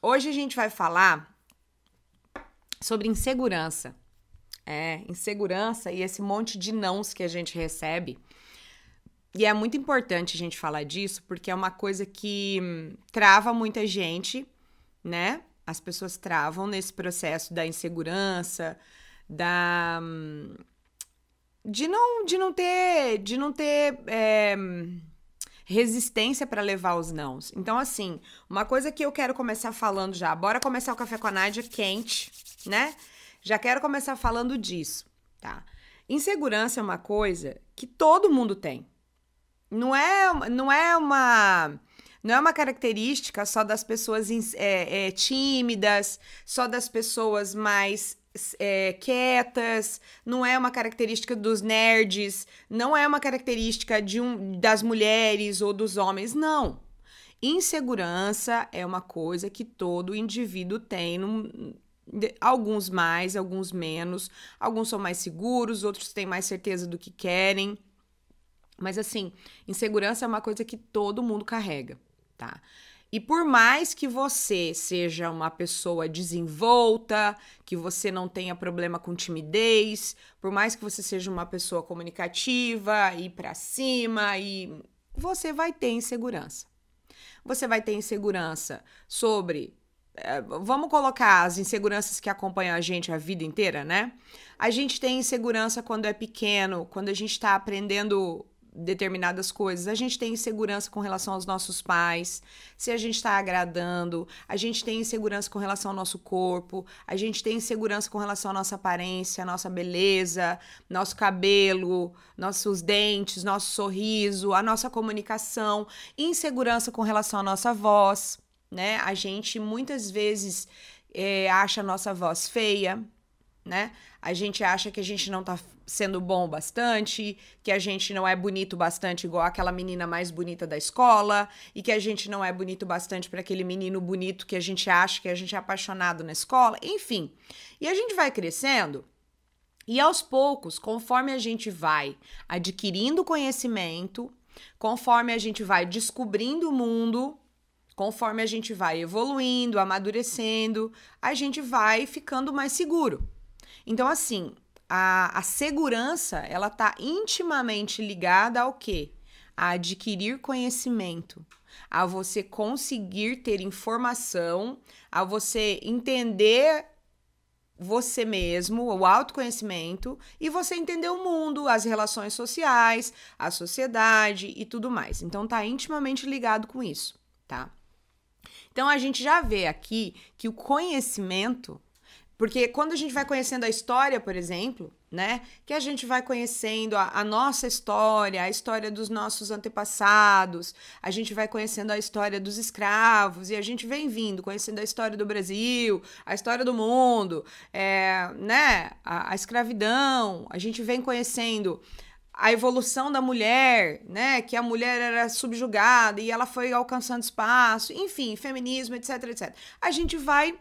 Hoje a gente vai falar sobre insegurança. É, insegurança e esse monte de nãos que a gente recebe. E é muito importante a gente falar disso, porque é uma coisa que hum, trava muita gente, né? As pessoas travam nesse processo da insegurança, da hum, de não de não ter de não ter é, hum, resistência para levar os nãos. Então, assim, uma coisa que eu quero começar falando já, bora começar o café com a Nádia quente, né? Já quero começar falando disso, tá? Insegurança é uma coisa que todo mundo tem. Não é, não é uma não é uma característica só das pessoas é, é, tímidas, só das pessoas mais é, quietas, não é uma característica dos nerds, não é uma característica de um, das mulheres ou dos homens, não. Insegurança é uma coisa que todo indivíduo tem, num, alguns mais, alguns menos, alguns são mais seguros, outros têm mais certeza do que querem. Mas assim, insegurança é uma coisa que todo mundo carrega, tá? E por mais que você seja uma pessoa desenvolta, que você não tenha problema com timidez, por mais que você seja uma pessoa comunicativa e para cima e você vai ter insegurança. Você vai ter insegurança sobre eh, Vamos colocar as inseguranças que acompanham a gente a vida inteira, né? A gente tem insegurança quando é pequeno, quando a gente está aprendendo determinadas coisas, a gente tem insegurança com relação aos nossos pais, se a gente está agradando, a gente tem insegurança com relação ao nosso corpo, a gente tem insegurança com relação à nossa aparência, nossa beleza, nosso cabelo, nossos dentes, nosso sorriso, a nossa comunicação, insegurança com relação à nossa voz, né? A gente muitas vezes é, acha a nossa voz feia, né? a gente acha que a gente não tá sendo bom o bastante, que a gente não é bonito o bastante igual aquela menina mais bonita da escola, e que a gente não é bonito o bastante para aquele menino bonito que a gente acha que a gente é apaixonado na escola, enfim. E a gente vai crescendo e aos poucos, conforme a gente vai adquirindo conhecimento, conforme a gente vai descobrindo o mundo, conforme a gente vai evoluindo, amadurecendo, a gente vai ficando mais seguro. Então, assim, a, a segurança, ela está intimamente ligada ao quê? A adquirir conhecimento, a você conseguir ter informação, a você entender você mesmo, o autoconhecimento e você entender o mundo, as relações sociais, a sociedade e tudo mais. Então está intimamente ligado com isso, tá? Então a gente já vê aqui que o conhecimento porque quando a gente vai conhecendo a história, por exemplo, né? Que a gente vai conhecendo a, a, nossa história, a história dos nossos antepassados, a gente vai conhecendo a história dos escravos, e a gente vem vindo, conhecendo a história do Brasil, a história do mundo, é, né? A, a escravidão, a gente vem conhecendo a evolução da mulher, né? Que a mulher era subjugada e ela foi alcançando espaço, enfim, feminismo, etc, etc. A gente vai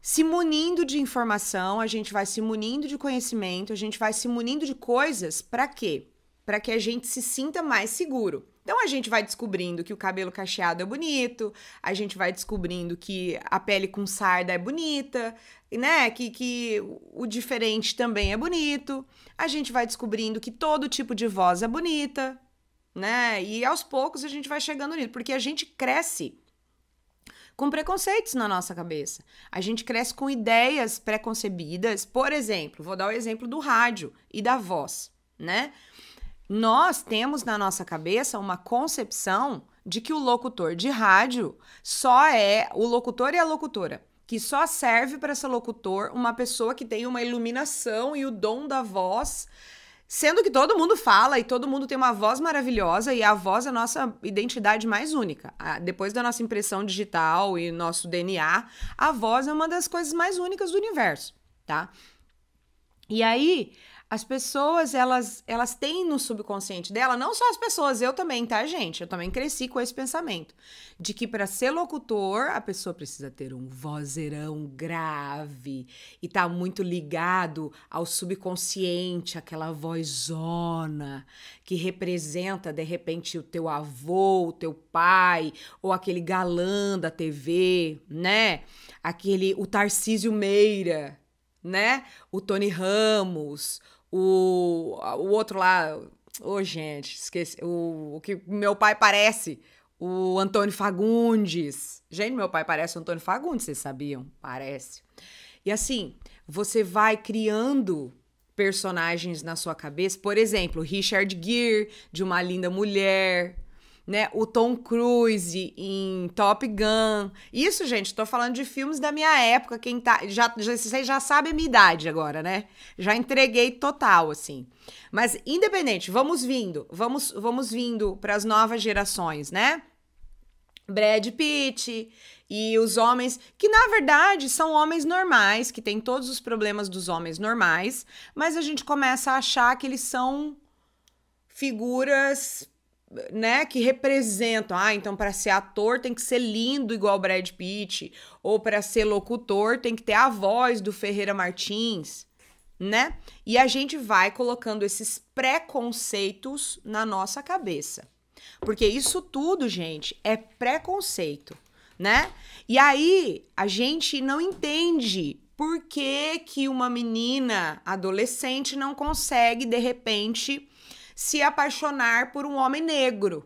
se munindo de informação, a gente vai se munindo de conhecimento, a gente vai se munindo de coisas para quê? Para que a gente se sinta mais seguro. Então a gente vai descobrindo que o cabelo cacheado é bonito, a gente vai descobrindo que a pele com sarda é bonita, né? Que, que o diferente também é bonito. A gente vai descobrindo que todo tipo de voz é bonita, né? E aos poucos a gente vai chegando nisso, porque a gente cresce com preconceitos na nossa cabeça. A gente cresce com ideias preconcebidas. Por exemplo, vou dar o exemplo do rádio e da voz, né? Nós temos na nossa cabeça uma concepção de que o locutor de rádio só é o locutor e a locutora que só serve para esse locutor uma pessoa que tem uma iluminação e o dom da voz Sendo que todo mundo fala e todo mundo tem uma voz maravilhosa e a voz é a nossa identidade mais única. Depois da nossa impressão digital e nosso DNA, a voz é uma das coisas mais únicas do universo, tá? E aí, as pessoas, elas, elas têm no subconsciente dela, não só as pessoas, eu também, tá, gente? Eu também cresci com esse pensamento de que para ser locutor, a pessoa precisa ter um vozeirão grave e tá muito ligado ao subconsciente, aquela vozona que representa de repente o teu avô, o teu pai, ou aquele galã da TV, né? Aquele o Tarcísio Meira, né? O Tony Ramos, o, o outro lá, ô oh, gente, esqueci, o, o que meu pai parece, o Antônio Fagundes. Gente, meu pai parece o Antônio Fagundes, vocês sabiam? Parece. E assim, você vai criando personagens na sua cabeça, por exemplo, Richard Gere, de Uma Linda Mulher, né? O Tom Cruise em Top Gun. Isso, gente, tô falando de filmes da minha época. Quem tá. Já, já, vocês já sabem a minha idade agora, né? Já entreguei total, assim. Mas, independente, vamos vindo, vamos, vamos vindo para as novas gerações, né? Brad Pitt e os homens, que na verdade são homens normais, que têm todos os problemas dos homens normais, mas a gente começa a achar que eles são figuras né, que representam. Ah, então para ser ator tem que ser lindo igual Brad Pitt, ou para ser locutor tem que ter a voz do Ferreira Martins, né? E a gente vai colocando esses preconceitos na nossa cabeça. Porque isso tudo, gente, é preconceito, né? E aí a gente não entende por que que uma menina adolescente não consegue de repente se apaixonar por um homem negro.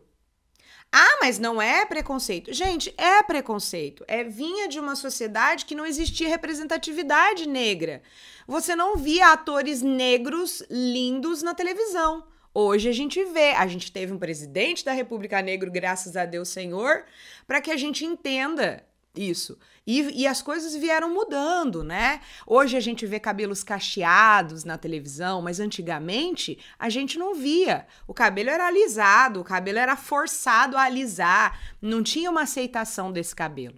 Ah, mas não é preconceito. Gente, é preconceito. É vinha de uma sociedade que não existia representatividade negra. Você não via atores negros lindos na televisão. Hoje a gente vê, a gente teve um presidente da República Negro, graças a Deus Senhor, para que a gente entenda isso. E, e as coisas vieram mudando, né? Hoje a gente vê cabelos cacheados na televisão, mas antigamente a gente não via. O cabelo era alisado, o cabelo era forçado a alisar, não tinha uma aceitação desse cabelo.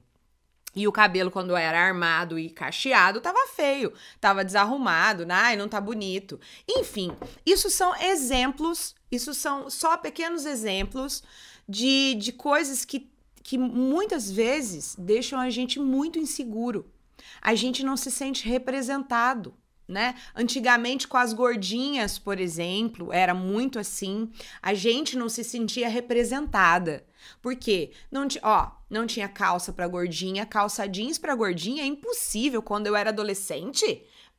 E o cabelo, quando era armado e cacheado, tava feio, tava desarrumado, né? ai, não tá bonito. Enfim, isso são exemplos, isso são só pequenos exemplos de, de coisas que que muitas vezes deixam a gente muito inseguro. A gente não se sente representado. Né? Antigamente, com as gordinhas, por exemplo, era muito assim. A gente não se sentia representada. Porque não, ó, não tinha calça para gordinha, calça jeans para gordinha é impossível quando eu era adolescente.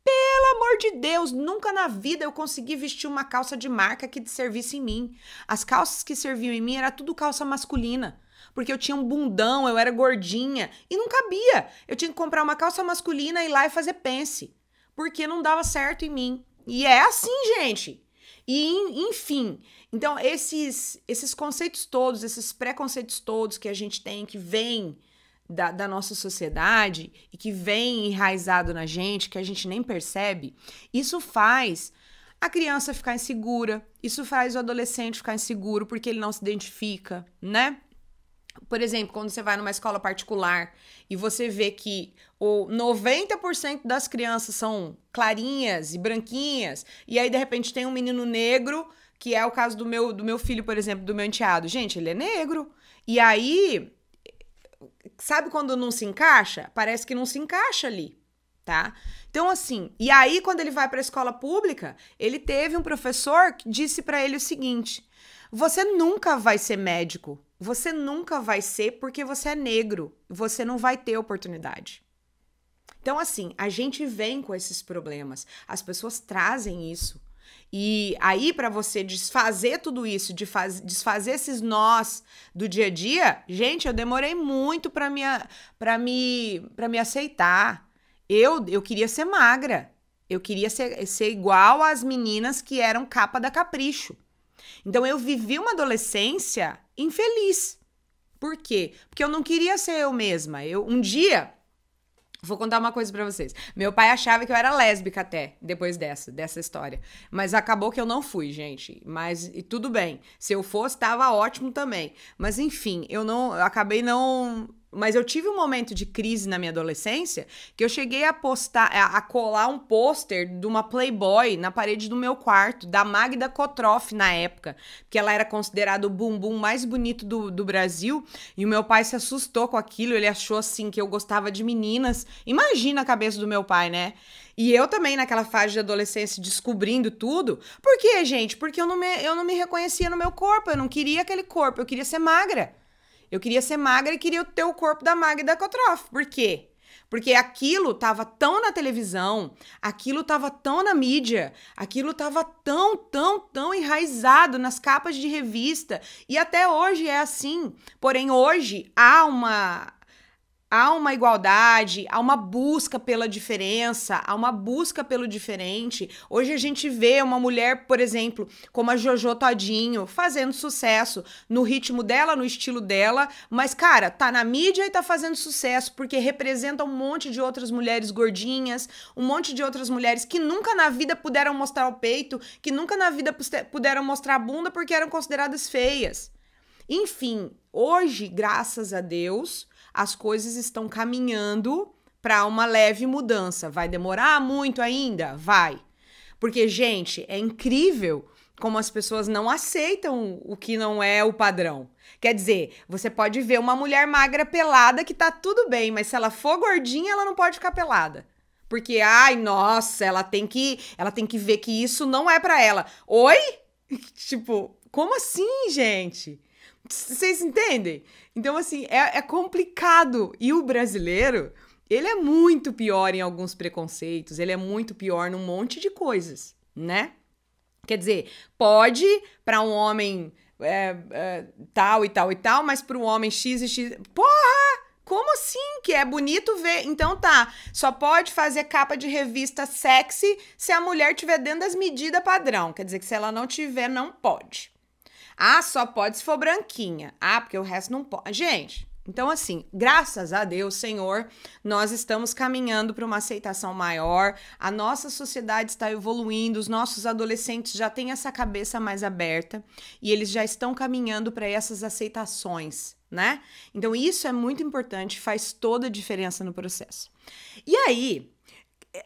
Pelo amor de Deus, nunca na vida eu consegui vestir uma calça de marca que servisse em mim. As calças que serviam em mim era tudo calça masculina porque eu tinha um bundão, eu era gordinha e não cabia. Eu tinha que comprar uma calça masculina e ir lá e fazer pence, porque não dava certo em mim. E é assim, gente. E enfim, então esses esses conceitos todos, esses preconceitos todos que a gente tem que vem da, da, nossa sociedade e que vem enraizado na gente, que a gente nem percebe, isso faz a criança ficar insegura, isso faz o adolescente ficar inseguro porque ele não se identifica, né? Por exemplo, quando você vai numa escola particular e você vê que o 90% das crianças são clarinhas e branquinhas, e aí de repente tem um menino negro, que é o caso do meu, do meu filho, por exemplo, do meu enteado. Gente, ele é negro. E aí, sabe quando não se encaixa? Parece que não se encaixa ali, tá? Então, assim, e aí quando ele vai para a escola pública, ele teve um professor que disse para ele o seguinte: você nunca vai ser médico. Você nunca vai ser porque você é negro. Você não vai ter oportunidade. Então, assim, a gente vem com esses problemas. As pessoas trazem isso. E aí, para você desfazer tudo isso, de faz, desfazer esses nós do dia a dia, gente, eu demorei muito para me, pra me, pra me aceitar. Eu, eu queria ser magra. Eu queria ser, ser igual às meninas que eram capa da capricho. Então eu vivi uma adolescência infeliz. Por quê? Porque eu não queria ser eu mesma. Eu um dia Vou contar uma coisa para vocês. Meu pai achava que eu era lésbica até, depois dessa, dessa história. Mas acabou que eu não fui, gente. Mas e tudo bem. Se eu fosse, tava ótimo também. Mas enfim, eu não eu acabei não mas eu tive um momento de crise na minha adolescência que eu cheguei a postar, a, colar um pôster de uma Playboy na parede do meu quarto, da Magda Kotroff na época, que ela era considerada o bumbum mais bonito do, do Brasil. E o meu pai se assustou com aquilo, ele achou assim que eu gostava de meninas. Imagina a cabeça do meu pai, né? E eu também, naquela fase de adolescência, descobrindo tudo. Por quê, gente? Porque eu não me, eu não me reconhecia no meu corpo. Eu não queria aquele corpo. Eu queria ser magra. Eu queria ser magra e queria ter o corpo da Magda Kotroff. Por quê? Porque aquilo tava tão na televisão, aquilo tava tão na mídia, aquilo tava tão, tão, tão enraizado nas capas de revista. E até hoje é assim. Porém, hoje há uma há uma igualdade, há uma busca pela diferença, há uma busca pelo diferente. Hoje a gente vê uma mulher, por exemplo, como a Jojo Todinho, fazendo sucesso no ritmo dela, no estilo dela, mas cara, tá na mídia e tá fazendo sucesso porque representa um monte de outras mulheres gordinhas, um monte de outras mulheres que nunca na vida puderam mostrar o peito, que nunca na vida puderam mostrar a bunda porque eram consideradas feias. Enfim, hoje, graças a Deus, as coisas estão caminhando para uma leve mudança. Vai demorar muito ainda? Vai. Porque, gente, é incrível como as pessoas não aceitam o que não é o padrão. Quer dizer, você pode ver uma mulher magra pelada que tá tudo bem, mas se ela for gordinha, ela não pode ficar pelada. Porque ai, nossa, ela tem que, ela tem que ver que isso não é para ela. Oi? tipo, como assim, gente? Vocês entendem? Então, assim, é, é complicado. E o brasileiro, ele é muito pior em alguns preconceitos, ele é muito pior num monte de coisas, né? Quer dizer, pode para um homem é, é, tal e tal e tal, mas para um homem X e X. Porra! Como assim? Que é bonito ver. Então tá, só pode fazer capa de revista sexy se a mulher tiver dentro das medidas padrão. Quer dizer que se ela não tiver, não pode. Ah, só pode se for branquinha. Ah, porque o resto não pode. Gente, então, assim, graças a Deus, Senhor, nós estamos caminhando para uma aceitação maior, a nossa sociedade está evoluindo, os nossos adolescentes já têm essa cabeça mais aberta e eles já estão caminhando para essas aceitações, né? Então, isso é muito importante, faz toda a diferença no processo. E aí,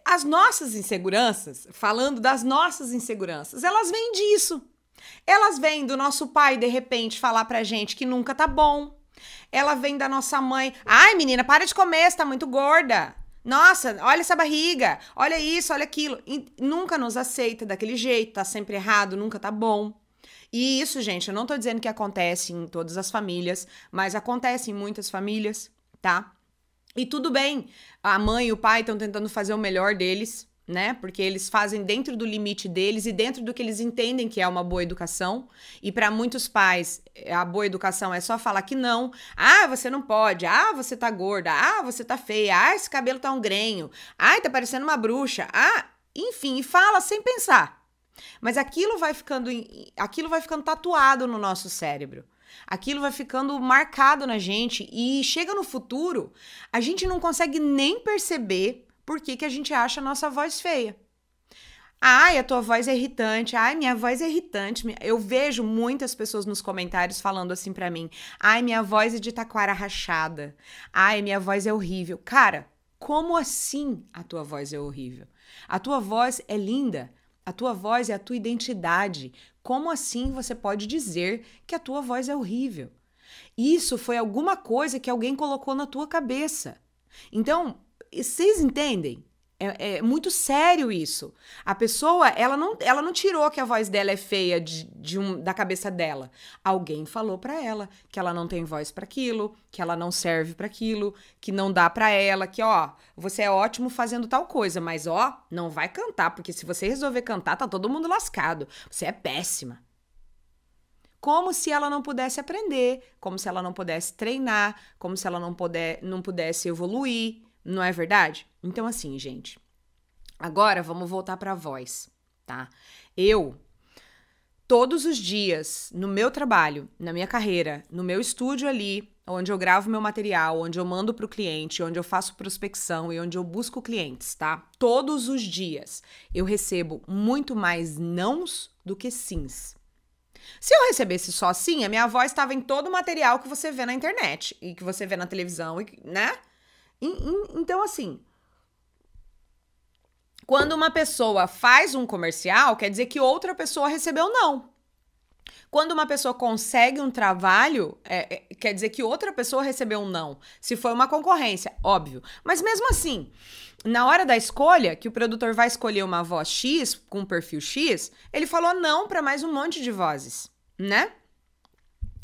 as nossas inseguranças, falando das nossas inseguranças, elas vêm disso, elas vêm do nosso pai, de repente, falar pra gente que nunca tá bom. Ela vem da nossa mãe. Ai, menina, para de comer, você tá muito gorda. Nossa, olha essa barriga, olha isso, olha aquilo. E nunca nos aceita daquele jeito, tá sempre errado, nunca tá bom. E isso, gente, eu não tô dizendo que acontece em todas as famílias, mas acontece em muitas famílias, tá? E tudo bem, a mãe e o pai estão tentando fazer o melhor deles, né? Porque eles fazem dentro do limite deles e dentro do que eles entendem que é uma boa educação. E para muitos pais, eh, a boa educação é só falar que não. Ah, você não pode. Ah, você tá gorda. Ah, você tá feia. Ah, esse cabelo tá um grenho. Ai, tá parecendo uma bruxa. Ah, enfim, e fala sem pensar. Mas aquilo vai ficando aquilo vai ficando tatuado no nosso cérebro. Aquilo vai ficando marcado na gente e chega no futuro, a gente não consegue nem perceber por que, que a gente acha a nossa voz feia. Ai, a tua voz é irritante. Ai, minha voz é irritante. Eu vejo muitas pessoas nos comentários falando assim para mim: "Ai, minha voz é de taquara rachada. Ai, minha voz é horrível". Cara, como assim a tua voz é horrível? A tua voz é linda. A tua voz é a tua identidade. Como assim você pode dizer que a tua voz é horrível? Isso foi alguma coisa que alguém colocou na tua cabeça. Então, vocês entendem? É, é, muito sério isso. A pessoa, ela não, ela não tirou que a voz dela é feia de, de um, da cabeça dela. Alguém falou para ela que ela não tem voz para aquilo, que ela não serve para aquilo, que não dá para ela, que ó, você é ótimo fazendo tal coisa, mas ó, não vai cantar, porque se você resolver cantar, tá todo mundo lascado. Você é péssima como se ela não pudesse aprender, como se ela não pudesse treinar, como se ela não, puder, não pudesse evoluir. Não é verdade? Então, assim, gente, agora vamos voltar para a voz, tá? Eu, todos os dias, no meu trabalho, na minha carreira, no meu estúdio ali, onde eu gravo meu material, onde eu mando para o cliente, onde eu faço prospecção e onde eu busco clientes, tá? Todos os dias eu recebo muito mais nãos do que sims. Se eu recebesse só sim, a minha voz estava em todo o material que você vê na internet e que você vê na televisão, e, né? Então, assim, quando uma pessoa faz um comercial, quer dizer que outra pessoa recebeu não. Quando uma pessoa consegue um trabalho, é, é, quer dizer que outra pessoa recebeu um não. Se foi uma concorrência, óbvio. Mas mesmo assim, na hora da escolha, que o produtor vai escolher uma voz X com perfil X, ele falou não para mais um monte de vozes, né?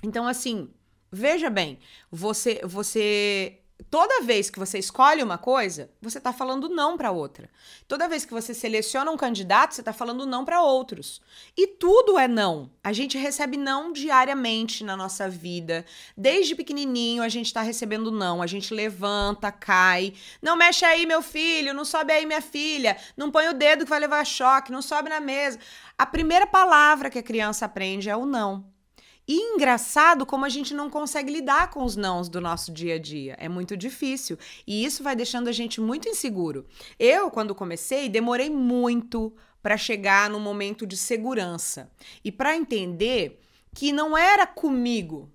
Então, assim, veja bem, você, você toda vez que você escolhe uma coisa, você está falando não para outra. Toda vez que você seleciona um candidato, você está falando não para outros. E tudo é não. A gente recebe não diariamente na nossa vida. Desde pequenininho a gente está recebendo não. A gente levanta, cai. Não mexe aí, meu filho. Não sobe aí, minha filha. Não põe o dedo que vai levar choque. Não sobe na mesa. A primeira palavra que a criança aprende é o não. E engraçado como a gente não consegue lidar com os nãos do nosso dia a dia. É muito difícil. E isso vai deixando a gente muito inseguro. Eu, quando comecei, demorei muito para chegar no momento de segurança e para entender que não era comigo.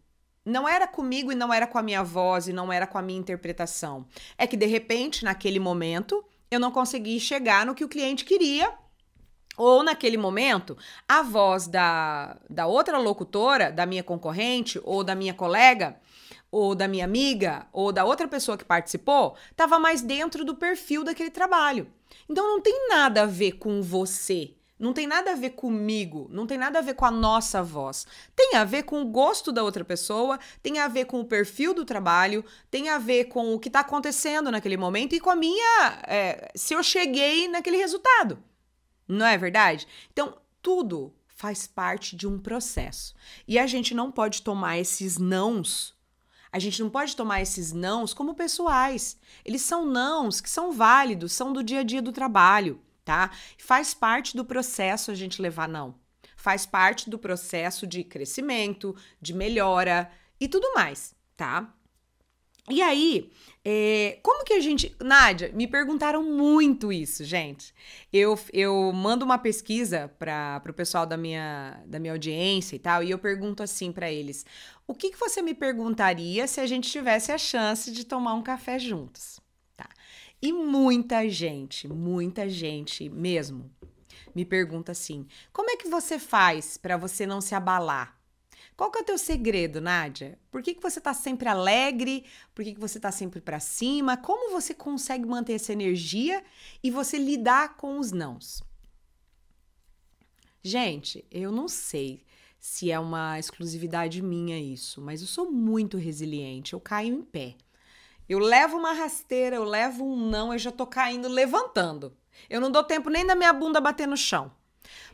Não era comigo e não era com a minha voz e não era com a minha interpretação. É que de repente, naquele momento, eu não consegui chegar no que o cliente queria ou naquele momento, a voz da, da outra locutora, da minha concorrente, ou da minha colega, ou da minha amiga, ou da outra pessoa que participou, estava mais dentro do perfil daquele trabalho. Então não tem nada a ver com você. Não tem nada a ver comigo, não tem nada a ver com a nossa voz. Tem a ver com o gosto da outra pessoa, tem a ver com o perfil do trabalho, tem a ver com o que está acontecendo naquele momento e com a minha. É, se eu cheguei naquele resultado. Não é verdade? Então, tudo faz parte de um processo. E a gente não pode tomar esses nãos a gente não pode tomar esses nãos como pessoais. Eles são nãos que são válidos, são do dia a dia do trabalho, tá? Faz parte do processo a gente levar não. Faz parte do processo de crescimento, de melhora e tudo mais, tá? E aí, é, como que a gente. Nádia, me perguntaram muito isso, gente. Eu, eu mando uma pesquisa para o pessoal da minha, da minha audiência e tal, e eu pergunto assim para eles: o que, que você me perguntaria se a gente tivesse a chance de tomar um café juntos? Tá. E muita gente, muita gente mesmo, me pergunta assim: como é que você faz para você não se abalar? Qual que é o teu segredo, Nádia? Por que, que você está sempre alegre? Por que, que você está sempre para cima? Como você consegue manter essa energia e você lidar com os nãos? Gente, eu não sei se é uma exclusividade minha isso, mas eu sou muito resiliente, eu caio em pé. Eu levo uma rasteira, eu levo um não, eu já tô caindo levantando. Eu não dou tempo nem da minha bunda bater no chão.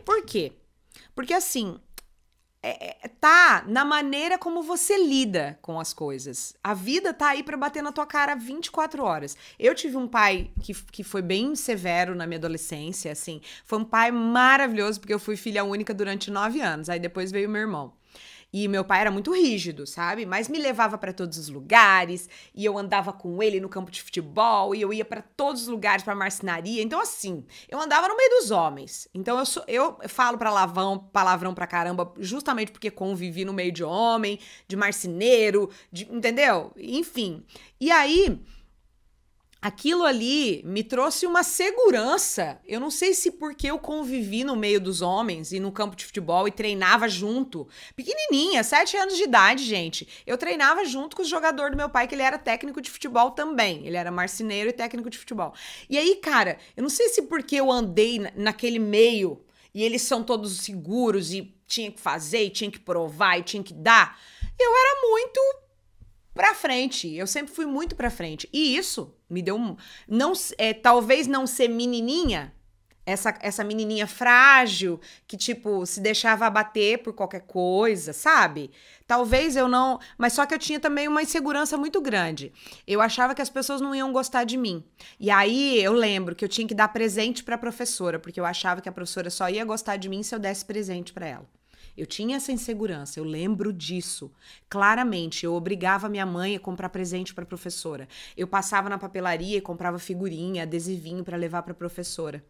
Por quê? Porque assim, é, é, é, tá na maneira como você lida com as coisas. A vida tá aí para bater na tua cara 24 horas. Eu tive um pai que, que foi bem severo na minha adolescência, assim. Foi um pai maravilhoso, porque eu fui filha única durante nove anos. Aí depois veio meu irmão. E meu pai era muito rígido, sabe? Mas me levava para todos os lugares, e eu andava com ele no campo de futebol, e eu ia para todos os lugares, para marcenaria. Então assim, eu andava no meio dos homens. Então eu sou, eu falo para lavão, palavrão pra caramba, justamente porque convivi no meio de homem, de marceneiro, de, entendeu? Enfim. E aí, aquilo ali me trouxe uma segurança. Eu não sei se porque eu convivi no meio dos homens e no campo de futebol e treinava junto. Pequenininha, sete anos de idade, gente. Eu treinava junto com o jogador do meu pai, que ele era técnico de futebol também. Ele era marceneiro e técnico de futebol. E aí, cara, eu não sei se porque eu andei naquele meio e eles são todos seguros e tinha que fazer, e tinha que provar, e tinha que dar. Eu era muito para frente. Eu sempre fui muito pra frente. E isso me deu um. Não, é, talvez não ser menininha, essa, essa menininha frágil que, tipo, se deixava abater por qualquer coisa, sabe? Talvez eu não. Mas só que eu tinha também uma insegurança muito grande. Eu achava que as pessoas não iam gostar de mim. E aí eu lembro que eu tinha que dar presente pra professora, porque eu achava que a professora só ia gostar de mim se eu desse presente para ela. Eu tinha essa insegurança, eu lembro disso. Claramente, eu obrigava minha mãe a comprar presente para professora. Eu passava na papelaria e comprava figurinha, adesivinho para levar para professora.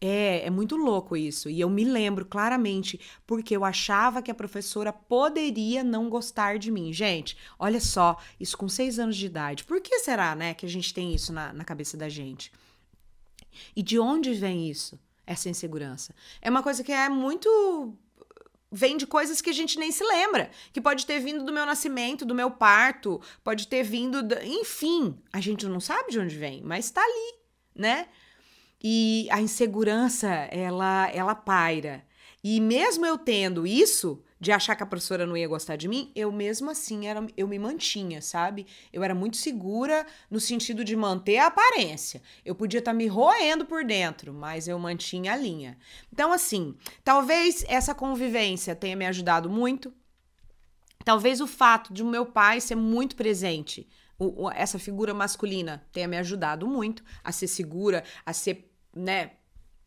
É, é muito louco isso. E eu me lembro claramente, porque eu achava que a professora poderia não gostar de mim. Gente, olha só, isso com seis anos de idade. Por que será, né, que a gente tem isso na, na cabeça da gente? E de onde vem isso? Essa insegurança? É uma coisa que é muito vem de coisas que a gente nem se lembra, que pode ter vindo do meu nascimento, do meu parto, pode ter vindo, enfim, a gente não sabe de onde vem, mas está ali, né? E a insegurança, ela ela paira. E mesmo eu tendo isso, de achar que a professora não ia gostar de mim, eu mesmo assim era, eu me mantinha, sabe? Eu era muito segura no sentido de manter a aparência. Eu podia estar tá me roendo por dentro, mas eu mantinha a linha. Então, assim, talvez essa convivência tenha me ajudado muito. Talvez o fato de o meu pai ser muito presente, o, o, essa figura masculina, tenha me ajudado muito a ser segura, a ser né,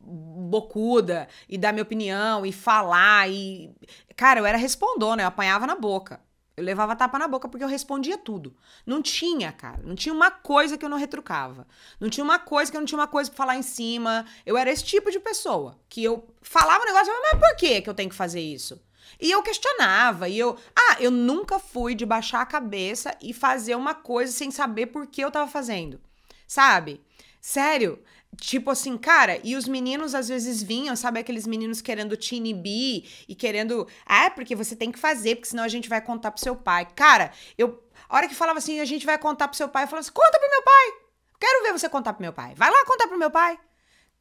bocuda e dar minha opinião e falar e. Cara, eu era respondona, eu apanhava na boca. Eu levava tapa na boca porque eu respondia tudo. Não tinha, cara. Não tinha uma coisa que eu não retrucava. Não tinha uma coisa que eu não tinha uma coisa pra falar em cima. Eu era esse tipo de pessoa. Que eu falava um negócio, mas por que, que eu tenho que fazer isso? E eu questionava, e eu. Ah, eu nunca fui de baixar a cabeça e fazer uma coisa sem saber por que eu tava fazendo. Sabe? Sério, Tipo assim, cara, e os meninos às vezes vinham, sabe, aqueles meninos querendo te inibir e querendo. Ah, é porque você tem que fazer, porque senão a gente vai contar pro seu pai. Cara, eu. A hora que falava assim, a gente vai contar pro seu pai, eu falava assim, conta pro meu pai! Quero ver você contar pro meu pai. Vai lá contar pro meu pai.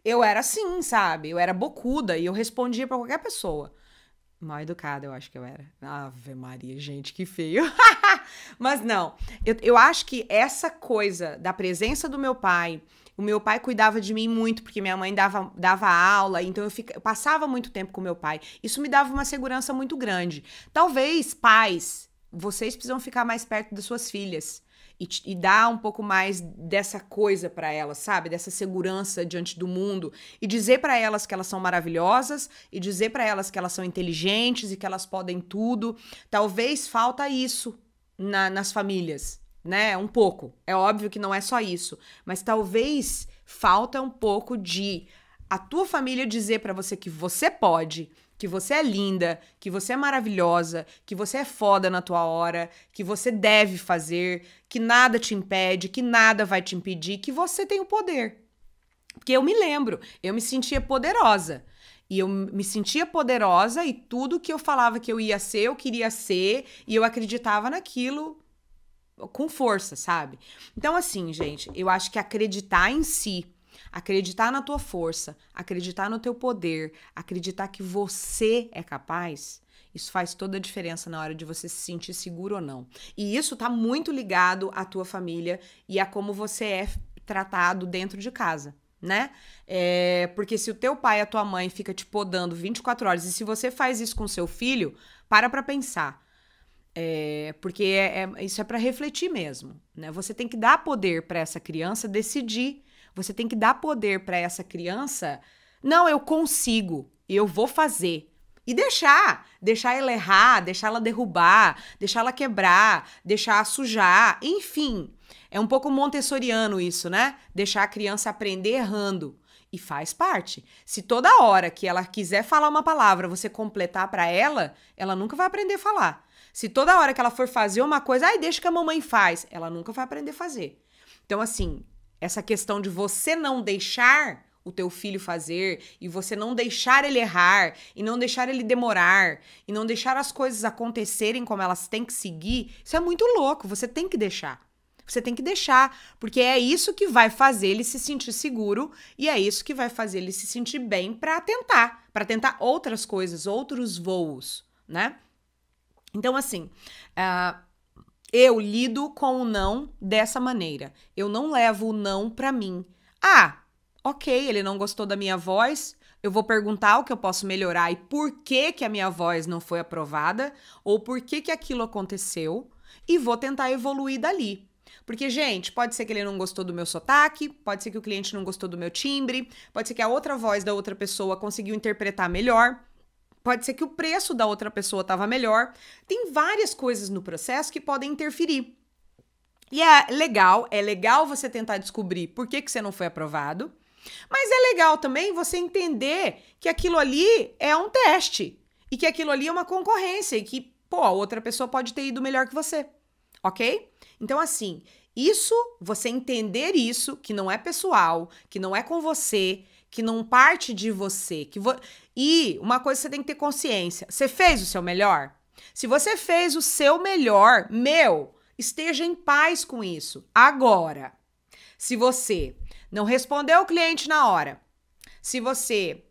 Eu era assim, sabe? Eu era bocuda e eu respondia para qualquer pessoa. Mal educada, eu acho que eu era. Ave Maria, gente, que feio. Mas não, eu, eu acho que essa coisa da presença do meu pai o meu pai cuidava de mim muito, porque minha mãe dava, dava aula, então eu, fica, eu passava muito tempo com meu pai. Isso me dava uma segurança muito grande. Talvez, pais, vocês precisam ficar mais perto das suas filhas. E, e, dar um pouco mais dessa coisa para elas, sabe? Dessa segurança diante do mundo e dizer para elas que elas são maravilhosas e dizer para elas que elas são inteligentes e que elas podem tudo. Talvez falta isso na, nas famílias né? Um pouco. É óbvio que não é só isso, mas talvez falta um pouco de a tua família dizer para você que você pode, que você é linda, que você é maravilhosa, que você é foda na tua hora, que você deve fazer, que nada te impede, que nada vai te impedir, que você tem o poder. Porque eu me lembro, eu me sentia poderosa. E eu me sentia poderosa e tudo que eu falava que eu ia ser, eu queria ser, e eu acreditava naquilo com força, sabe? Então, assim, gente, eu acho que acreditar em si, acreditar na tua força, acreditar no teu poder, acreditar que você é capaz. Isso faz toda a diferença na hora de você se sentir seguro ou não. E isso tá muito ligado à tua família e a como você é tratado dentro de casa né? É, porque se o teu pai e a tua mãe fica te podando 24 horas, e se você faz isso com seu filho, para pra pensar. É, porque é, é, isso é para refletir mesmo. Né? Você tem que dar poder para essa criança decidir. Você tem que dar poder para essa criança. Não, eu consigo, eu vou fazer. E deixar, deixar ela errar, deixar ela derrubar, deixar ela quebrar, deixar sujar, enfim. É um pouco montessoriano isso, né? Deixar a criança aprender errando. E faz parte. Se toda hora que ela quiser falar uma palavra, você completar para ela, ela nunca vai aprender a falar. Se toda hora que ela for fazer uma coisa, ai, deixa que a mamãe faz, ela nunca vai aprender a fazer. Então, assim, essa questão de você não deixar o teu filho fazer e você não deixar ele errar e não deixar ele demorar e não deixar as coisas acontecerem como elas têm que seguir, isso é muito louco, você tem que deixar. Você tem que deixar, porque é isso que vai fazer ele se sentir seguro e é isso que vai fazer ele se sentir bem para tentar, para tentar outras coisas, outros voos, né? Então, assim, uh, eu lido com o não dessa maneira. Eu não levo o não para mim. Ah, ok, ele não gostou da minha voz. Eu vou perguntar o que eu posso melhorar e por que que a minha voz não foi aprovada ou por que que aquilo aconteceu e vou tentar evoluir dali. Porque, gente, pode ser que ele não gostou do meu sotaque, pode ser que o cliente não gostou do meu timbre, pode ser que a outra voz da outra pessoa conseguiu interpretar melhor. Pode ser que o preço da outra pessoa estava melhor. Tem várias coisas no processo que podem interferir. E é legal, é legal você tentar descobrir por que, que você não foi aprovado. Mas é legal também você entender que aquilo ali é um teste e que aquilo ali é uma concorrência e que, pô, a outra pessoa pode ter ido melhor que você. OK? Então assim, isso, você entender isso, que não é pessoal, que não é com você, que não parte de você. Que vo... E uma coisa você tem que ter consciência: você fez o seu melhor? Se você fez o seu melhor, meu, esteja em paz com isso. Agora, se você não respondeu o cliente na hora, se você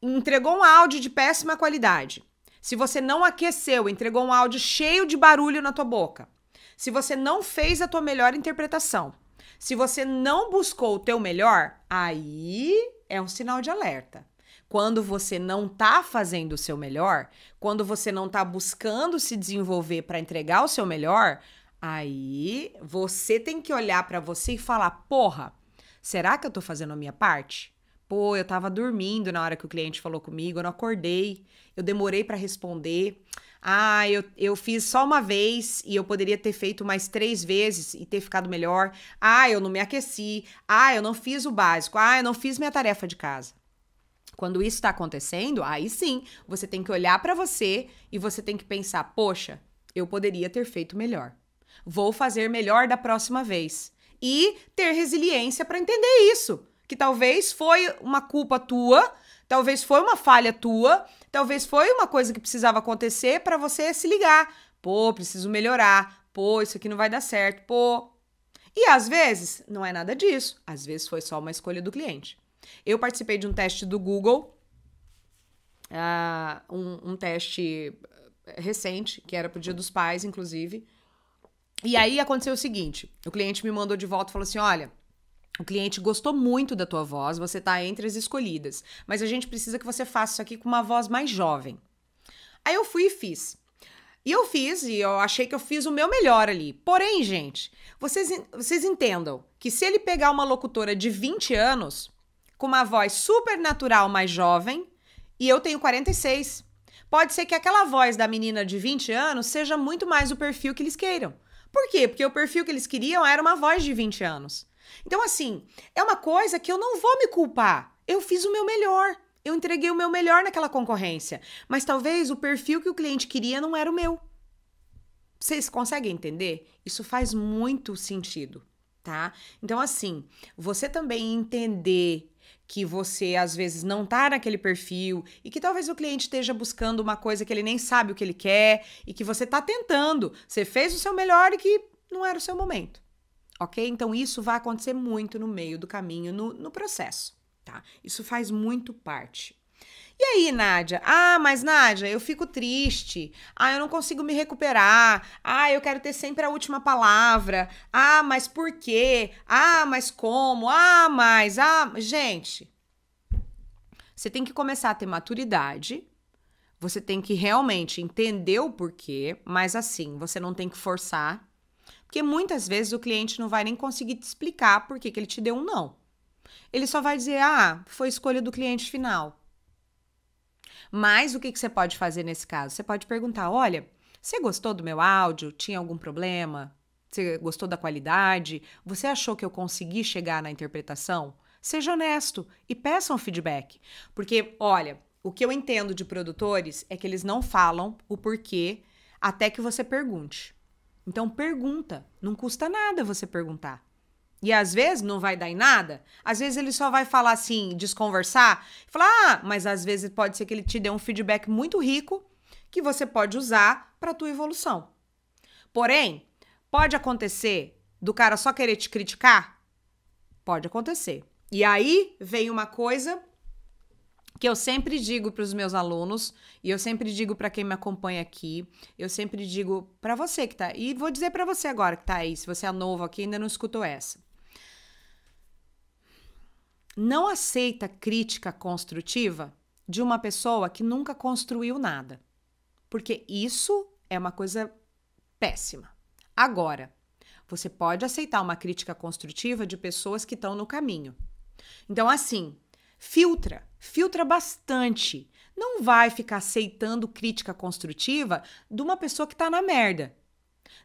entregou um áudio de péssima qualidade, se você não aqueceu, entregou um áudio cheio de barulho na tua boca, se você não fez a tua melhor interpretação, se você não buscou o teu melhor, aí é um sinal de alerta. Quando você não está fazendo o seu melhor, quando você não está buscando se desenvolver para entregar o seu melhor, aí você tem que olhar para você e falar: porra, será que eu estou fazendo a minha parte? Pô, eu estava dormindo na hora que o cliente falou comigo, eu não acordei, eu demorei para responder. Ah, eu, eu fiz só uma vez e eu poderia ter feito mais três vezes e ter ficado melhor. Ah, eu não me aqueci. Ah, eu não fiz o básico. Ah, eu não fiz minha tarefa de casa. Quando isso está acontecendo, aí sim, você tem que olhar para você e você tem que pensar: poxa, eu poderia ter feito melhor. Vou fazer melhor da próxima vez. E ter resiliência para entender isso. Que talvez foi uma culpa tua Talvez foi uma falha tua, talvez foi uma coisa que precisava acontecer para você se ligar. Pô, preciso melhorar. Pô, isso aqui não vai dar certo. Pô. E às vezes não é nada disso. Às vezes foi só uma escolha do cliente. Eu participei de um teste do Google, uh, um, um teste eh, recente, que era pro Dia dos Pais, inclusive. E aí aconteceu o seguinte: o cliente me mandou de volta e falou assim: olha, o cliente gostou muito da tua voz, você está entre as escolhidas, mas a gente precisa que você faça isso aqui com uma voz mais jovem. Aí eu fui e fiz. E eu fiz, e eu achei que eu fiz o meu melhor ali. Porém, gente, vocês, vocês entendam que se ele pegar uma locutora de 20 anos, com uma voz super natural mais jovem, e eu tenho 46, pode ser que aquela voz da menina de 20 anos seja muito mais o perfil que eles queiram. Por quê? Porque o perfil que eles queriam era uma voz de 20 anos. Então, assim, é uma coisa que eu não vou me culpar. Eu fiz o meu melhor. Eu entreguei o meu melhor naquela concorrência. Mas talvez o perfil que o cliente queria não era o meu. Vocês conseguem entender? Isso faz muito sentido, tá? Então, assim, você também entender que você às vezes não tá naquele perfil e que talvez o cliente esteja buscando uma coisa que ele nem sabe o que ele quer e que você tá tentando, você fez o seu melhor e que não era o seu momento ok? Então isso vai acontecer muito no meio do caminho, no, no processo, tá? Isso faz muito parte. E aí, Nádia? Ah, mas Nádia, eu fico triste. Ah, eu não consigo me recuperar. Ah, eu quero ter sempre a última palavra. Ah, mas por quê? Ah, mas como? Ah, mas. Ah, gente. Você tem que começar a ter maturidade. Você tem que realmente entender o porquê, mas assim, você não tem que forçar porque muitas vezes o cliente não vai nem conseguir te explicar por que, que ele te deu um não. Ele só vai dizer, ah, foi escolha do cliente final. Mas o que, que você pode fazer nesse caso? Você pode perguntar: olha, você gostou do meu áudio? Tinha algum problema? Você gostou da qualidade? Você achou que eu consegui chegar na interpretação? Seja honesto e peça um feedback. Porque, olha, o que eu entendo de produtores é que eles não falam o porquê até que você pergunte. Então pergunta, não custa nada você perguntar. E às vezes não vai dar em nada. Às vezes ele só vai falar assim, desconversar, falar, ah, mas às vezes pode ser que ele te dê um feedback muito rico que você pode usar para tua evolução. Porém, pode acontecer do cara só querer te criticar? Pode acontecer. E aí vem uma coisa que eu sempre digo para os meus alunos, e eu sempre digo para quem me acompanha aqui, eu sempre digo para você que está e vou dizer para você agora que está aí, se você é novo aqui ainda não escutou essa. Não aceita crítica construtiva de uma pessoa que nunca construiu nada. Porque isso é uma coisa péssima. Agora, você pode aceitar uma crítica construtiva de pessoas que estão no caminho. Então, assim, filtra filtra bastante. Não vai ficar aceitando crítica construtiva de uma pessoa que está na merda.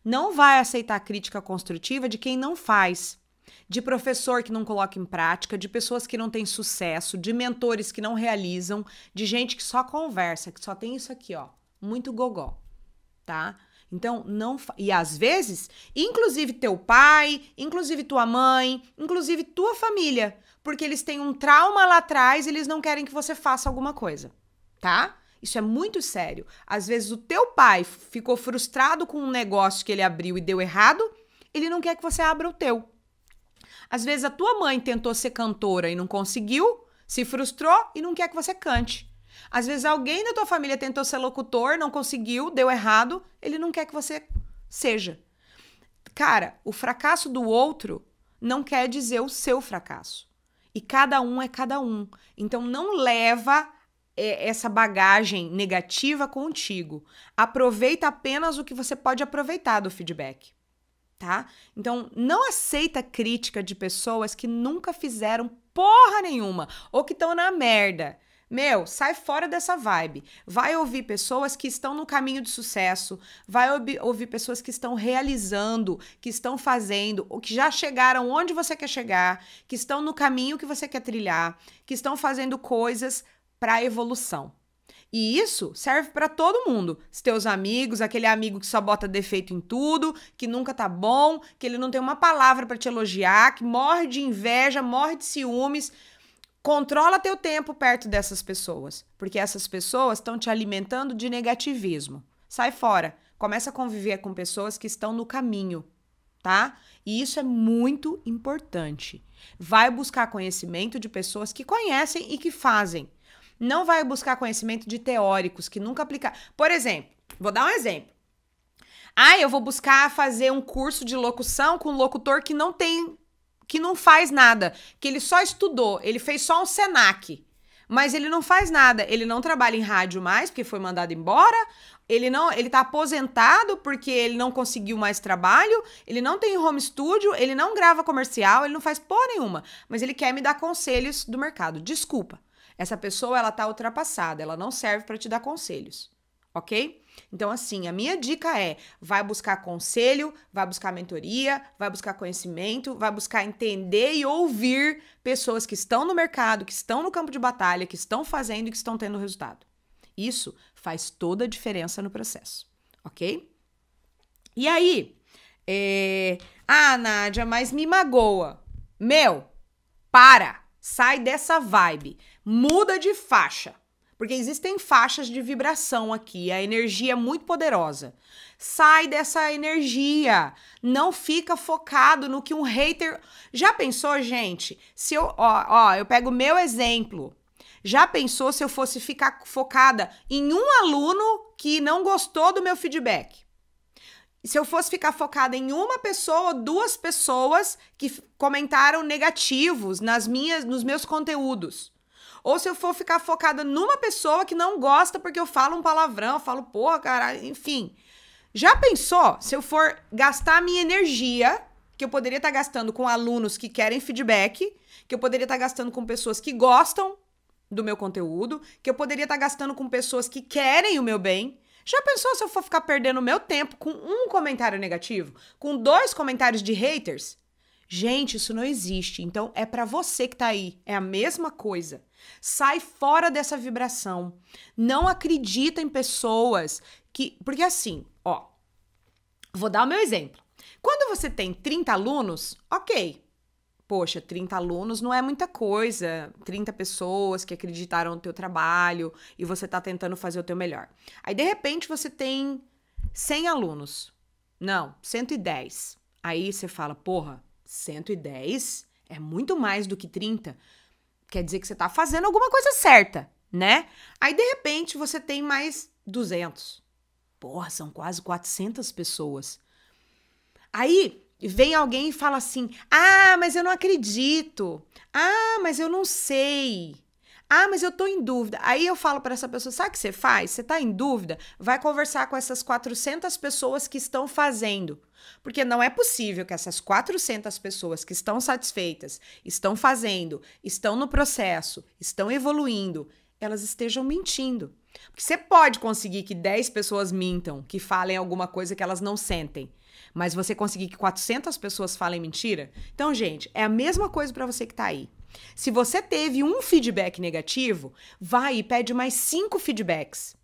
Não vai aceitar crítica construtiva de quem não faz, de professor que não coloca em prática, de pessoas que não têm sucesso, de mentores que não realizam, de gente que só conversa, que só tem isso aqui, ó, muito gogó, tá? Então, não. E às vezes, inclusive teu pai, inclusive tua mãe, inclusive tua família porque eles têm um trauma lá atrás e eles não querem que você faça alguma coisa, tá? Isso é muito sério. Às vezes o teu pai ficou frustrado com um negócio que ele abriu e deu errado, ele não quer que você abra o teu. Às vezes a tua mãe tentou ser cantora e não conseguiu, se frustrou e não quer que você cante. Às vezes alguém da tua família tentou ser locutor, não conseguiu, deu errado, ele não quer que você seja. Cara, o fracasso do outro não quer dizer o seu fracasso. E cada um é cada um. Então não leva é, essa bagagem negativa contigo. Aproveita apenas o que você pode aproveitar do feedback, tá? Então não aceita crítica de pessoas que nunca fizeram porra nenhuma ou que estão na merda. Meu, sai fora dessa vibe. Vai ouvir pessoas que estão no caminho de sucesso, vai ouvir pessoas que estão realizando, que estão fazendo, ou que já chegaram onde você quer chegar, que estão no caminho que você quer trilhar, que estão fazendo coisas para evolução. E isso serve para todo mundo. Os teus amigos, aquele amigo que só bota defeito em tudo, que nunca tá bom, que ele não tem uma palavra para te elogiar, que morre de inveja, morre de ciúmes. Controla teu tempo perto dessas pessoas, porque essas pessoas estão te alimentando de negativismo. Sai fora, começa a conviver com pessoas que estão no caminho, tá? E isso é muito importante. Vai buscar conhecimento de pessoas que conhecem e que fazem. Não vai buscar conhecimento de teóricos que nunca aplicaram. Por exemplo, vou dar um exemplo. Ah, eu vou buscar fazer um curso de locução com um locutor que não tem que não faz nada, que ele só estudou, ele fez só um SENAC, mas ele não faz nada, ele não trabalha em rádio mais porque foi mandado embora, ele não, ele tá aposentado porque ele não conseguiu mais trabalho, ele não tem home studio, ele não grava comercial, ele não faz porra nenhuma, mas ele quer me dar conselhos do mercado. Desculpa. Essa pessoa ela tá ultrapassada, ela não serve para te dar conselhos. OK? Então, assim, a minha dica é: vai buscar conselho, vai buscar mentoria, vai buscar conhecimento, vai buscar entender e ouvir pessoas que estão no mercado, que estão no campo de batalha, que estão fazendo e que estão tendo resultado. Isso faz toda a diferença no processo, ok? E aí? É... Ah, Nádia, mas me magoa. Meu, para! Sai dessa vibe. Muda de faixa. Porque existem faixas de vibração aqui, a energia é muito poderosa. Sai dessa energia, não fica focado no que um hater. Já pensou, gente? Se eu, ó, ó, eu pego meu exemplo. Já pensou se eu fosse ficar focada em um aluno que não gostou do meu feedback? se eu fosse ficar focada em uma pessoa ou duas pessoas que comentaram negativos nas minhas nos meus conteúdos ou se eu for ficar focada numa pessoa que não gosta porque eu falo um palavrão, eu falo porra, cara, enfim. Já pensou se eu for gastar minha energia que eu poderia estar tá gastando com alunos que querem feedback, que eu poderia estar tá gastando com pessoas que gostam do meu conteúdo, que eu poderia estar tá gastando com pessoas que querem o meu bem? Já pensou se eu for ficar perdendo meu tempo com um comentário negativo, com dois comentários de haters? Gente, isso não existe. Então é para você que tá aí, é a mesma coisa. Sai fora dessa vibração. Não acredita em pessoas que. Porque assim, ó. Vou dar o meu exemplo. Quando você tem 30 alunos, ok. Poxa, 30 alunos não é muita coisa. 30 pessoas que acreditaram no teu trabalho e você tá tentando fazer o teu melhor. Aí, de repente, você tem 100 alunos. Não, 110. Aí você fala, porra, 110 é muito mais do que 30 quer dizer que você está fazendo alguma coisa certa, né? Aí de repente você tem mais 200. Porra, são quase 400 pessoas. Aí vem alguém e fala assim: "Ah, mas eu não acredito. Ah, mas eu não sei." Ah, mas eu tô em dúvida. Aí eu falo para essa pessoa: sabe o que você faz? Você tá em dúvida? Vai conversar com essas 400 pessoas que estão fazendo. Porque não é possível que essas 400 pessoas que estão satisfeitas, estão fazendo, estão no processo, estão evoluindo, elas estejam mentindo. Porque você pode conseguir que 10 pessoas mintam, que falem alguma coisa que elas não sentem, mas você conseguir que 400 pessoas falem mentira? Então, gente, é a mesma coisa para você que está aí. Se você teve um feedback negativo, vai e pede mais cinco feedbacks.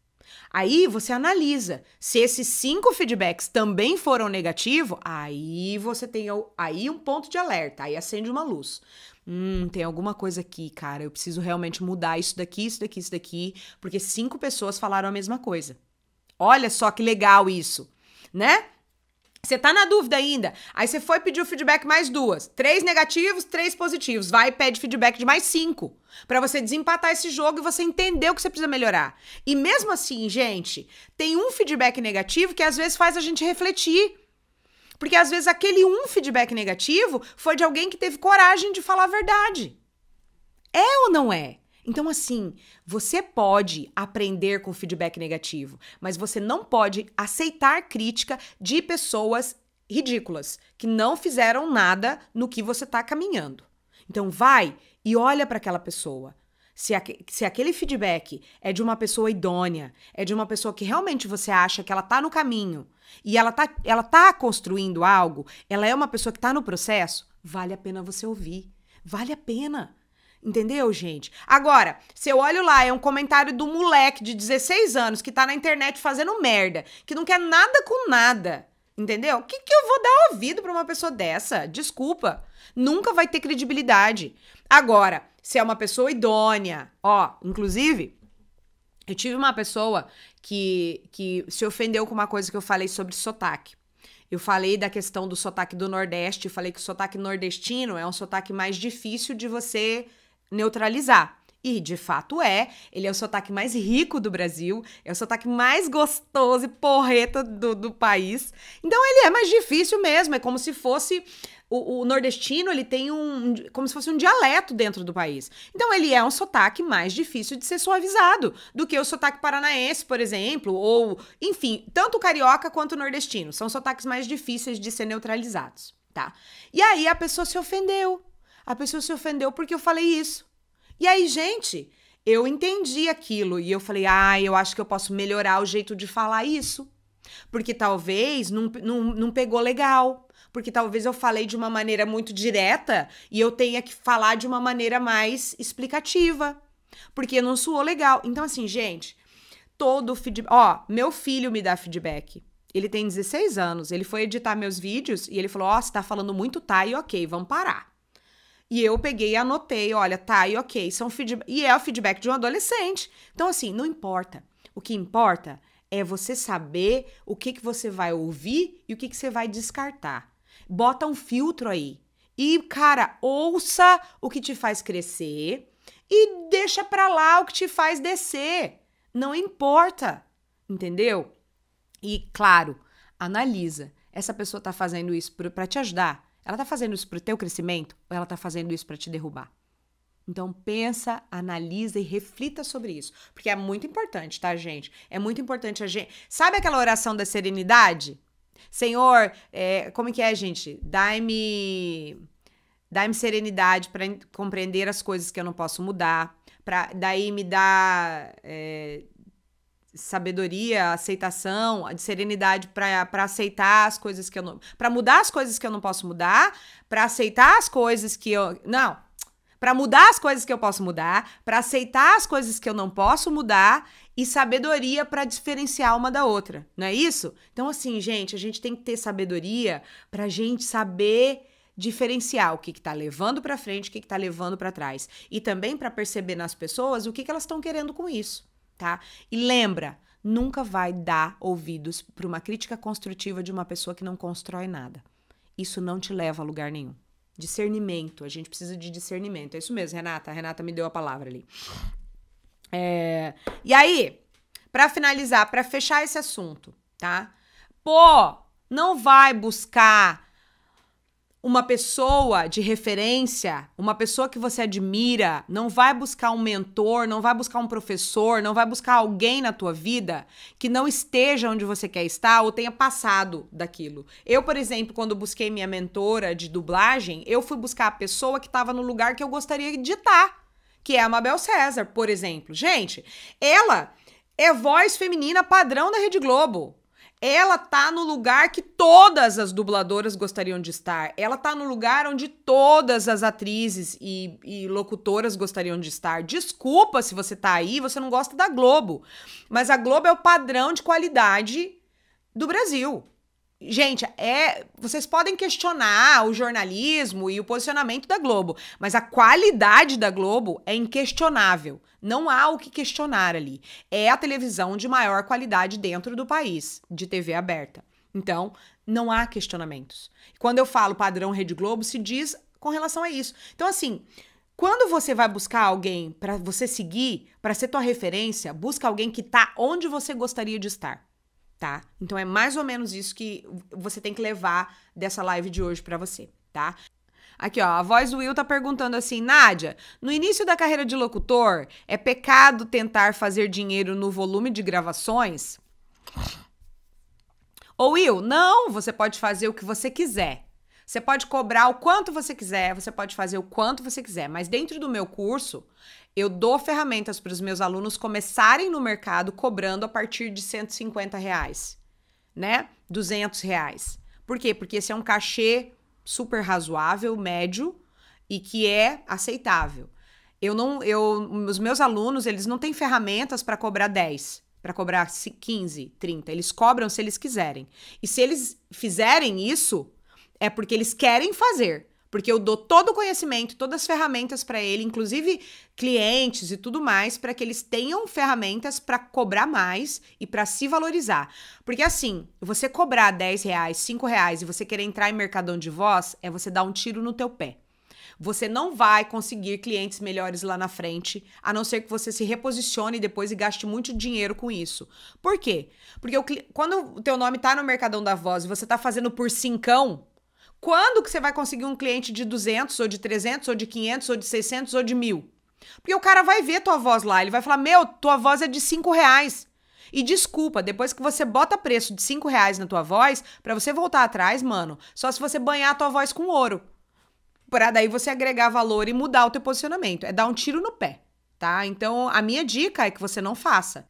Aí você analisa. Se esses cinco feedbacks também foram negativo, aí você tem aí um ponto de alerta, aí acende uma luz. Hum, tem alguma coisa aqui, cara. Eu preciso realmente mudar isso daqui, isso daqui, isso daqui, porque cinco pessoas falaram a mesma coisa. Olha só que legal isso, né? Você tá na dúvida ainda. Aí você foi pedir o feedback mais duas. Três negativos, três positivos. Vai e pede feedback de mais cinco. para você desempatar esse jogo e você entender o que você precisa melhorar. E mesmo assim, gente, tem um feedback negativo que às vezes faz a gente refletir. Porque às vezes aquele um feedback negativo foi de alguém que teve coragem de falar a verdade. É ou não é? Então, assim, você pode aprender com feedback negativo, mas você não pode aceitar crítica de pessoas ridículas que não fizeram nada no que você está caminhando. Então, vai e olha para aquela pessoa. Se, se, aquele feedback é de uma pessoa idônea, é de uma pessoa que realmente você acha que ela está no caminho e ela está ela tá construindo algo, ela é uma pessoa que está no processo, vale a pena você ouvir. Vale a pena. Entendeu, gente? Agora, se eu olho lá, é um comentário do moleque de 16 anos que tá na internet fazendo merda, que não quer nada com nada. Entendeu? O que, que eu vou dar ouvido para uma pessoa dessa? Desculpa. Nunca vai ter credibilidade. Agora, se é uma pessoa idônea, ó, inclusive, eu tive uma pessoa que, que se ofendeu com uma coisa que eu falei sobre sotaque. Eu falei da questão do sotaque do Nordeste, falei que o sotaque nordestino é um sotaque mais difícil de você neutralizar. E de fato é, ele é o sotaque mais rico do Brasil, é o sotaque mais gostoso e porreta do, do país. Então ele é mais difícil mesmo, é como se fosse. O, o nordestino, ele tem um. como se fosse um dialeto dentro do país. Então ele é um sotaque mais difícil de ser suavizado do que o sotaque paranaense, por exemplo, ou. enfim, tanto o carioca quanto o nordestino. São sotaques mais difíceis de ser neutralizados, tá? E aí a pessoa se ofendeu a pessoa se ofendeu porque eu falei isso. E aí, gente, eu entendi aquilo e eu falei: ah, eu acho que eu posso melhorar o jeito de falar isso. Porque talvez não, não, não pegou legal. Porque talvez eu falei de uma maneira muito direta e eu tenha que falar de uma maneira mais explicativa. Porque não suou legal. Então, assim, gente, todo o feedback. Ó, meu filho me dá feedback. Ele tem 16 anos. Ele foi editar meus vídeos e ele falou: Ó, oh, você tá falando muito tá e ok, vamos parar. E eu peguei e anotei, olha, tá, e ok, são feedback. E é o feedback de um adolescente. Então, assim, não importa. O que importa é você saber o que, que você vai ouvir e o que, que você vai descartar. Bota um filtro aí. E, cara, ouça o que te faz crescer e deixa pra lá o que te faz descer. Não importa, entendeu? E, claro, analisa. Essa pessoa tá fazendo isso para te ajudar? Ela está fazendo isso para o teu crescimento ou ela está fazendo isso para te derrubar? Então pensa, analisa e reflita sobre isso, porque é muito importante, tá, gente? É muito importante a gente. Sabe aquela oração da serenidade? Senhor, é... como é que é, gente? Dai-me, dai-me serenidade para compreender as coisas que eu não posso mudar. para daí me dá é, sabedoria, aceitação, de serenidade para aceitar as coisas que eu não, para mudar as coisas que eu não posso mudar, para aceitar as coisas que eu não, para mudar as coisas que eu posso mudar, para aceitar as coisas que eu não posso mudar e sabedoria para diferenciar uma da outra, não é isso? Então assim, gente, a gente tem que ter sabedoria para a gente saber diferenciar o que está levando para frente, o que está levando para trás e também para perceber nas pessoas o que, que elas estão querendo com isso tá? E lembra, nunca vai dar ouvidos para uma crítica construtiva de uma pessoa que não constrói nada. Isso não te leva a lugar nenhum. Discernimento, a gente precisa de discernimento. É isso mesmo, Renata. A Renata me deu a palavra ali. É... E aí, para finalizar, para fechar esse assunto, tá? Pô, não vai buscar uma pessoa de referência, uma pessoa que você admira, não vai buscar um mentor, não vai buscar um professor, não vai buscar alguém na tua vida que não esteja onde você quer estar ou tenha passado daquilo. Eu, por exemplo, quando busquei minha mentora de dublagem, eu fui buscar a pessoa que estava no lugar que eu gostaria de estar, tá, que é a Mabel César, por exemplo. Gente, ela é voz feminina padrão da Rede Globo. Ela tá no lugar que todas as dubladoras gostariam de estar. Ela tá no lugar onde todas as atrizes e, e locutoras gostariam de estar. Desculpa se você tá aí, você não gosta da Globo. Mas a Globo é o padrão de qualidade do Brasil. Gente, é, vocês podem questionar o jornalismo e o posicionamento da Globo, mas a qualidade da Globo é inquestionável. Não há o que questionar ali. É a televisão de maior qualidade dentro do país, de TV aberta. Então, não há questionamentos. Quando eu falo padrão Rede Globo, se diz com relação a isso. Então, assim, quando você vai buscar alguém para você seguir, para ser tua referência, busca alguém que tá onde você gostaria de estar tá? Então é mais ou menos isso que você tem que levar dessa live de hoje para você, tá? Aqui, ó, a voz do Will tá perguntando assim: Nádia, no início da carreira de locutor, é pecado tentar fazer dinheiro no volume de gravações? Ô Will, não, você pode fazer o que você quiser. Você pode cobrar o quanto você quiser, você pode fazer o quanto você quiser, mas dentro do meu curso, eu dou ferramentas para os meus alunos começarem no mercado cobrando a partir de 150 reais, né? 200 reais. Por quê? Porque esse é um cachê super razoável, médio e que é aceitável. Eu não, eu, os meus alunos, eles não têm ferramentas para cobrar 10, para cobrar 15, 30. Eles cobram se eles quiserem. E se eles fizerem isso, é porque eles querem fazer porque eu dou todo o conhecimento, todas as ferramentas para ele, inclusive clientes e tudo mais, para que eles tenham ferramentas para cobrar mais e para se valorizar. Porque assim, você cobrar 10 reais, 5 reais e você querer entrar em mercadão de voz, é você dar um tiro no teu pé. Você não vai conseguir clientes melhores lá na frente, a não ser que você se reposicione depois e gaste muito dinheiro com isso. Por quê? Porque o, quando o teu nome está no Mercadão da Voz e você está fazendo por cincão, quando que você vai conseguir um cliente de 200 ou de 300 ou de 500 ou de 600 ou de mil? Porque o cara vai ver tua voz lá, ele vai falar: Meu, tua voz é de cinco reais. E desculpa, depois que você bota preço de cinco reais na tua voz, para você voltar atrás, mano, só se você banhar a tua voz com ouro. Pra daí você agregar valor e mudar o teu posicionamento. É dar um tiro no pé, tá? Então, a minha dica é que você não faça.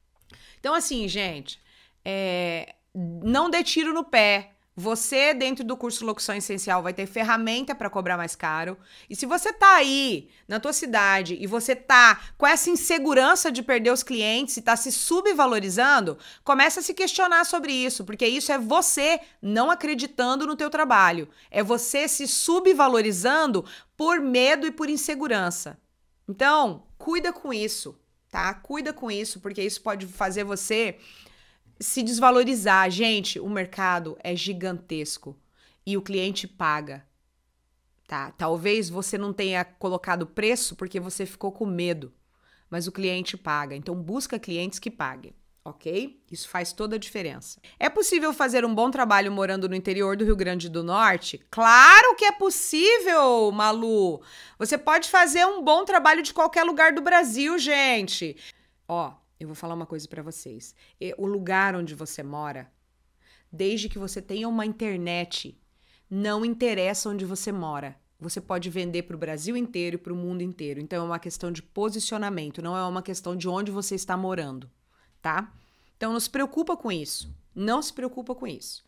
Então, assim, gente, é... não dê tiro no pé você, dentro do curso Locução Essencial, vai ter ferramenta para cobrar mais caro. E se você tá aí na tua cidade e você tá com essa insegurança de perder os clientes e está se subvalorizando, começa a se questionar sobre isso, porque isso é você não acreditando no teu trabalho. É você se subvalorizando por medo e por insegurança. Então, cuida com isso, tá? Cuida com isso, porque isso pode fazer você se desvalorizar. Gente, o mercado é gigantesco e o cliente paga. Tá? Talvez você não tenha colocado preço porque você ficou com medo, mas o cliente paga. Então busca clientes que paguem. Ok? Isso faz toda a diferença. É possível fazer um bom trabalho morando no interior do Rio Grande do Norte? Claro que é possível, Malu! Você pode fazer um bom trabalho de qualquer lugar do Brasil, gente. Ó, eu vou falar uma coisa para vocês. O lugar onde você mora, desde que você tenha uma internet, não interessa onde você mora. Você pode vender para o Brasil inteiro e para o mundo inteiro. Então é uma questão de posicionamento, não é uma questão de onde você está morando, tá? Então não se preocupa com isso. Não se preocupa com isso.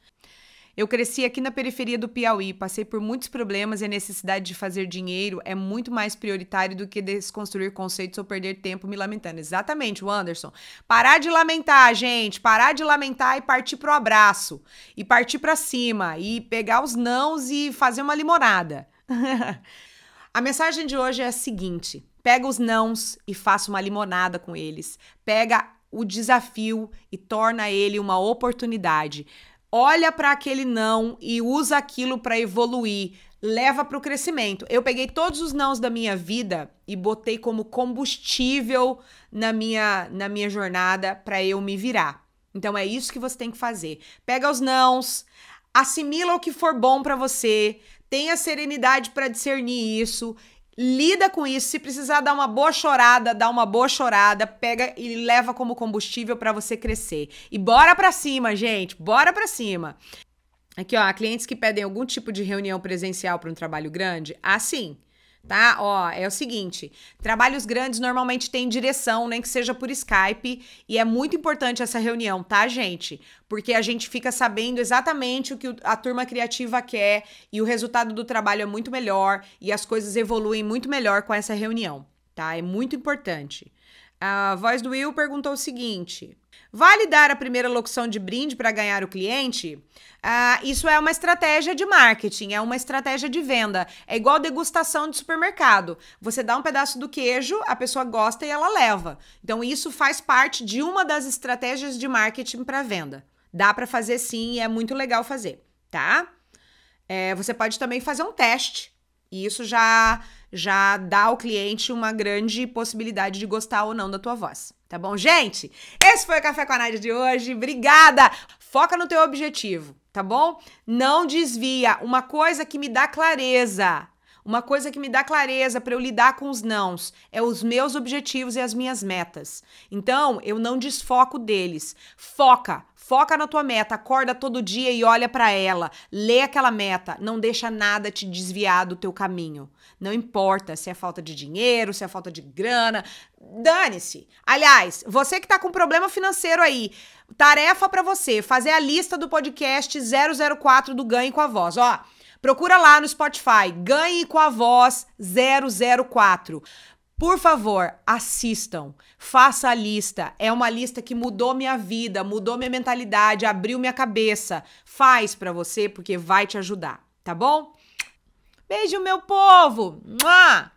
Eu cresci aqui na periferia do Piauí, passei por muitos problemas e a necessidade de fazer dinheiro é muito mais prioritário do que desconstruir conceitos ou perder tempo me lamentando. Exatamente, Anderson. Parar de lamentar, gente. Parar de lamentar e partir pro abraço. E partir para cima. E pegar os nãos e fazer uma limonada. a mensagem de hoje é a seguinte. Pega os nãos e faça uma limonada com eles. Pega o desafio e torna ele uma oportunidade olha para aquele não e usa aquilo para evoluir, leva para o crescimento. Eu peguei todos os nãos da minha vida e botei como combustível na minha na minha jornada para eu me virar. Então é isso que você tem que fazer. Pega os nãos, assimila o que for bom para você, tenha serenidade para discernir isso lida com isso. Se precisar dar uma boa chorada, dá uma boa chorada, pega e leva como combustível para você crescer. E bora para cima, gente, bora para cima. Aqui, ó, clientes que pedem algum tipo de reunião presencial para um trabalho grande, assim, tá? Ó, é o seguinte: trabalhos grandes normalmente têm direção, nem que seja por Skype, e é muito importante essa reunião, tá, gente? Porque a gente fica sabendo exatamente o que a turma criativa quer e o resultado do trabalho é muito melhor e as coisas evoluem muito melhor com essa reunião, tá? É muito importante. A voz do Will perguntou o seguinte: Vale dar a primeira locução de brinde para ganhar o cliente? Ah, isso é uma estratégia de marketing, é uma estratégia de venda. É igual degustação de supermercado. Você dá um pedaço do queijo, a pessoa gosta e ela leva. Então, isso faz parte de uma das estratégias de marketing para venda. Dá para fazer sim e é muito legal fazer, tá? É, você pode também fazer um teste. E isso já já dá ao cliente uma grande possibilidade de gostar ou não da tua voz. Tá bom, gente? Esse foi o Café com a Nádia de hoje. Obrigada! Foca no teu objetivo, tá bom? Não desvia. Uma coisa que me dá clareza uma coisa que me dá clareza para eu lidar com os nãos é os meus objetivos e as minhas metas. Então, eu não desfoco deles. Foca, foca na tua meta, acorda todo dia e olha para ela. Lê aquela meta, não deixa nada te desviar do teu caminho. Não importa se é falta de dinheiro, se é falta de grana, dane-se. Aliás, você que tá com problema financeiro aí, tarefa para você, fazer a lista do podcast 004 do Ganho com a Voz, ó. Procura lá no Spotify, Ganhe com a Voz 004. Por favor, assistam, faça a lista. É uma lista que mudou minha vida, mudou minha mentalidade, abriu minha cabeça. Faz para você porque vai te ajudar, tá bom? Beijo, meu povo! Mua!